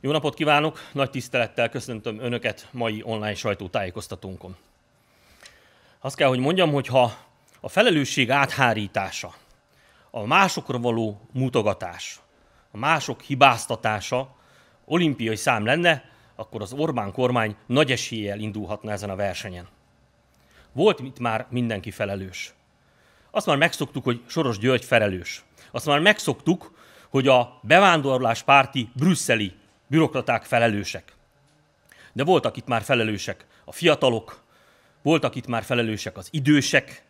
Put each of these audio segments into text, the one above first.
Jó napot kívánok! Nagy tisztelettel köszöntöm Önöket mai online sajtótájékoztatónkon. Azt kell, hogy mondjam, hogy ha a felelősség áthárítása, a másokra való mutogatás, a mások hibáztatása olimpiai szám lenne, akkor az Orbán kormány nagy eséllyel indulhatna ezen a versenyen. Volt itt már mindenki felelős. Azt már megszoktuk, hogy Soros György felelős. Azt már megszoktuk, hogy a bevándorlás párti brüsszeli bürokraták felelősek. De voltak itt már felelősek a fiatalok, voltak itt már felelősek az idősek,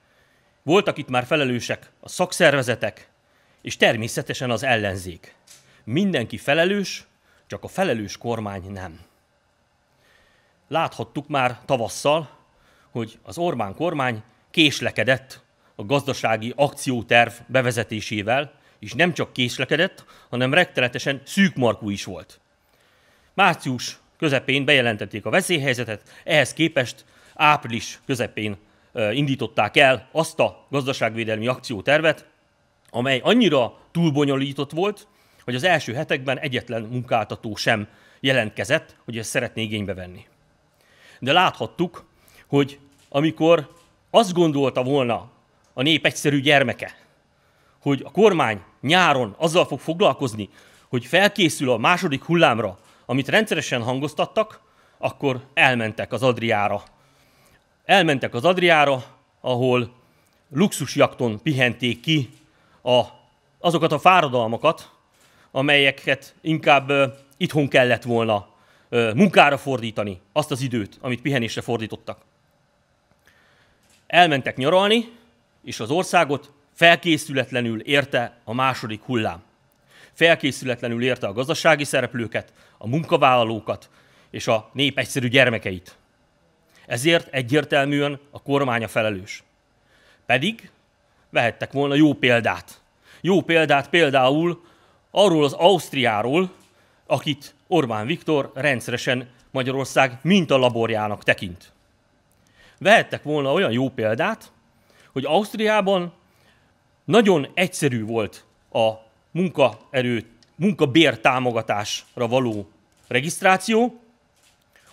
voltak itt már felelősek a szakszervezetek, és természetesen az ellenzék. Mindenki felelős, csak a felelős kormány nem. Láthattuk már tavasszal, hogy az Orbán kormány késlekedett a gazdasági akcióterv bevezetésével, és nem csak késlekedett, hanem rettenetesen szűkmarkú is volt. Március közepén bejelentették a veszélyhelyzetet, ehhez képest április közepén indították el azt a gazdaságvédelmi akciótervet, amely annyira túlbonyolított volt, hogy az első hetekben egyetlen munkáltató sem jelentkezett, hogy ezt szeretné igénybe venni. De láthattuk, hogy amikor azt gondolta volna a nép egyszerű gyermeke, hogy a kormány nyáron azzal fog foglalkozni, hogy felkészül a második hullámra, amit rendszeresen hangoztattak, akkor elmentek az Adriára. Elmentek az Adriára, ahol luxusjakton pihenték ki a, azokat a fáradalmakat, amelyeket inkább uh, itthon kellett volna uh, munkára fordítani, azt az időt, amit pihenésre fordítottak. Elmentek nyaralni, és az országot felkészületlenül érte a második hullám felkészületlenül érte a gazdasági szereplőket, a munkavállalókat és a nép egyszerű gyermekeit. Ezért egyértelműen a kormánya felelős. Pedig vehettek volna jó példát. Jó példát például arról az Ausztriáról, akit Orbán Viktor rendszeresen Magyarország mintalaborjának tekint. Vehettek volna olyan jó példát, hogy Ausztriában nagyon egyszerű volt a munkaerő, munkabér támogatásra való regisztráció,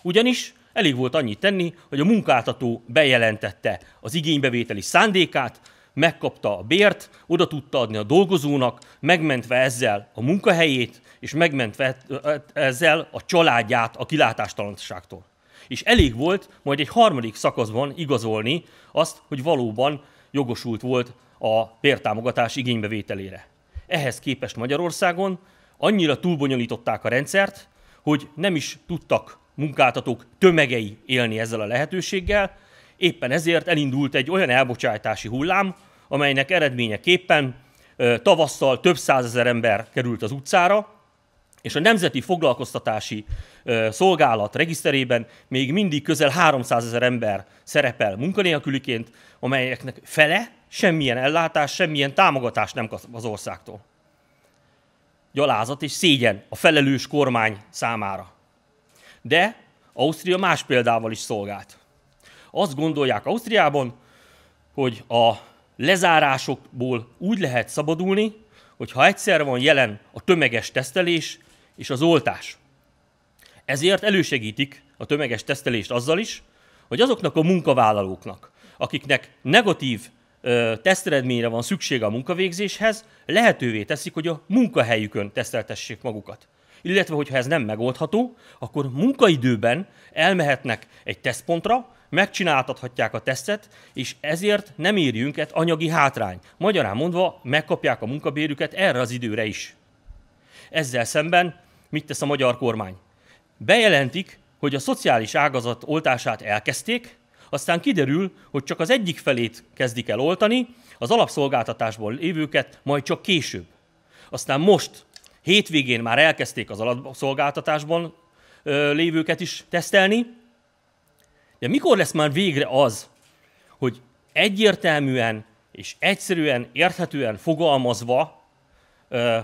ugyanis elég volt annyit tenni, hogy a munkáltató bejelentette az igénybevételi szándékát, megkapta a bért, oda tudta adni a dolgozónak, megmentve ezzel a munkahelyét, és megmentve ezzel a családját a kilátástalanságtól. És elég volt majd egy harmadik szakaszban igazolni azt, hogy valóban jogosult volt a bértámogatás igénybevételére. Ehhez képest Magyarországon annyira túlbonyolították a rendszert, hogy nem is tudtak munkáltatók tömegei élni ezzel a lehetőséggel, éppen ezért elindult egy olyan elbocsátási hullám, amelynek eredményeképpen tavasszal több százezer ember került az utcára, és a Nemzeti Foglalkoztatási Szolgálat regiszterében még mindig közel 300 ezer ember szerepel munkanélküliként, amelyeknek fele semmilyen ellátás, semmilyen támogatást nem kap az országtól. Gyalázat és szégyen a felelős kormány számára. De Ausztria más példával is szolgált. Azt gondolják Ausztriában, hogy a lezárásokból úgy lehet szabadulni, hogyha egyszer van jelen a tömeges tesztelés és az oltás. Ezért elősegítik a tömeges tesztelést azzal is, hogy azoknak a munkavállalóknak, akiknek negatív teszteredményre van szüksége a munkavégzéshez, lehetővé teszik, hogy a munkahelyükön teszteltessék magukat. Illetve, hogyha ez nem megoldható, akkor munkaidőben elmehetnek egy tesztpontra, megcsináltathatják a tesztet, és ezért nem egy anyagi hátrány. Magyarán mondva, megkapják a munkabérüket erre az időre is. Ezzel szemben mit tesz a magyar kormány? Bejelentik, hogy a szociális ágazat oltását elkezdték, aztán kiderül, hogy csak az egyik felét kezdik el oltani, az alapszolgáltatásból lévőket majd csak később. Aztán most, hétvégén már elkezdték az alapszolgáltatásban lévőket is tesztelni, de mikor lesz már végre az, hogy egyértelműen és egyszerűen, érthetően fogalmazva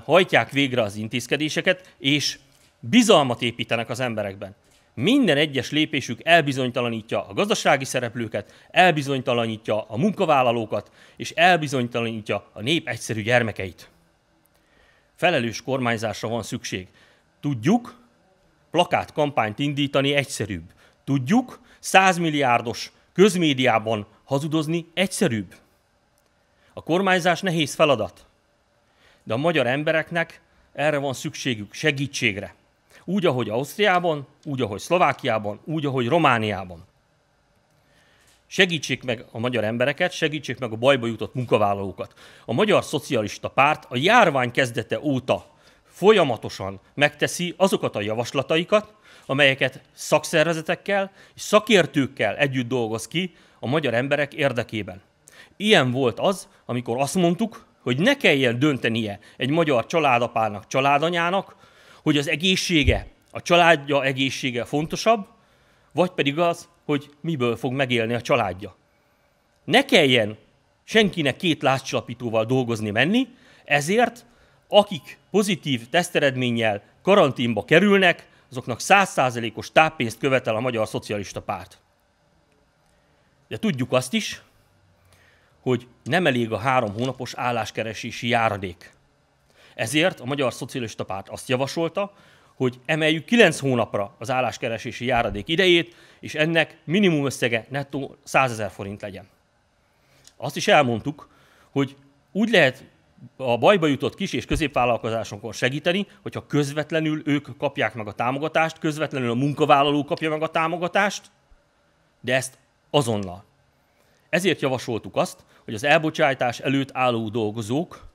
hajtják végre az intézkedéseket, és bizalmat építenek az emberekben minden egyes lépésük elbizonytalanítja a gazdasági szereplőket, elbizonytalanítja a munkavállalókat, és elbizonytalanítja a nép egyszerű gyermekeit. Felelős kormányzásra van szükség. Tudjuk, plakátkampányt indítani egyszerűbb. Tudjuk, százmilliárdos közmédiában hazudozni egyszerűbb. A kormányzás nehéz feladat, de a magyar embereknek erre van szükségük, segítségre. Úgy, ahogy Ausztriában, úgy, ahogy Szlovákiában, úgy, ahogy Romániában. Segítsék meg a magyar embereket, segítsék meg a bajba jutott munkavállalókat. A Magyar Szocialista Párt a járvány kezdete óta folyamatosan megteszi azokat a javaslataikat, amelyeket szakszervezetekkel és szakértőkkel együtt dolgoz ki a magyar emberek érdekében. Ilyen volt az, amikor azt mondtuk, hogy ne kelljen döntenie egy magyar családapának, családanyának, hogy az egészsége, a családja egészsége fontosabb, vagy pedig az, hogy miből fog megélni a családja. Ne kelljen senkinek két lázcsalapítóval dolgozni menni, ezért akik pozitív teszteredménnyel karanténba kerülnek, azoknak százszázalékos táppénzt követel a Magyar Szocialista Párt. De tudjuk azt is, hogy nem elég a három hónapos álláskeresési járadék. Ezért a Magyar Szocialista Párt azt javasolta, hogy emeljük 9 hónapra az álláskeresési járadék idejét, és ennek minimum összege nettó 100 ezer forint legyen. Azt is elmondtuk, hogy úgy lehet a bajba jutott kis és középvállalkozásokon segíteni, hogyha közvetlenül ők kapják meg a támogatást, közvetlenül a munkavállaló kapja meg a támogatást, de ezt azonnal. Ezért javasoltuk azt, hogy az elbocsátás előtt álló dolgozók,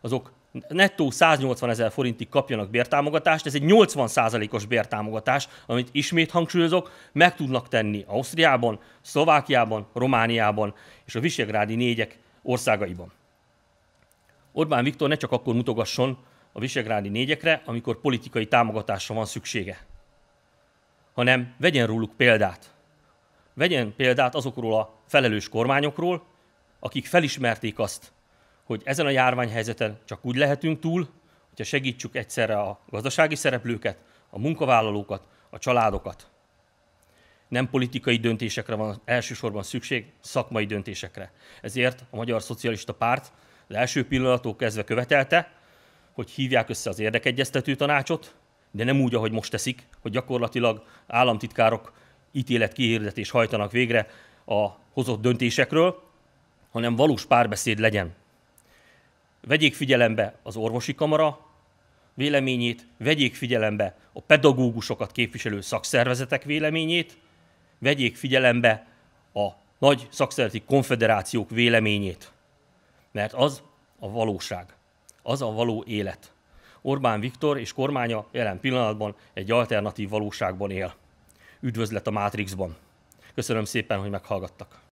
azok nettó 180 ezer forintig kapjanak bértámogatást, ez egy 80%-os bértámogatás, amit ismét hangsúlyozok, meg tudnak tenni Ausztriában, Szlovákiában, Romániában és a Visegrádi négyek országaiban. Orbán Viktor ne csak akkor mutogasson a Visegrádi négyekre, amikor politikai támogatásra van szüksége, hanem vegyen róluk példát. Vegyen példát azokról a felelős kormányokról, akik felismerték azt, hogy ezen a járványhelyzeten csak úgy lehetünk túl, hogyha segítsük egyszerre a gazdasági szereplőket, a munkavállalókat, a családokat. Nem politikai döntésekre van elsősorban szükség, szakmai döntésekre. Ezért a Magyar Szocialista Párt az első pillanatok kezdve követelte, hogy hívják össze az érdekegyeztető tanácsot, de nem úgy, ahogy most teszik, hogy gyakorlatilag államtitkárok ítélet kihirdetés hajtanak végre a hozott döntésekről, hanem valós párbeszéd legyen Vegyék figyelembe az orvosi kamara véleményét, vegyék figyelembe a pedagógusokat képviselő szakszervezetek véleményét, vegyék figyelembe a nagy szakszervezeti konfederációk véleményét. Mert az a valóság, az a való élet. Orbán Viktor és kormánya jelen pillanatban egy alternatív valóságban él. Üdvözlet a Matrixban. Köszönöm szépen, hogy meghallgattak.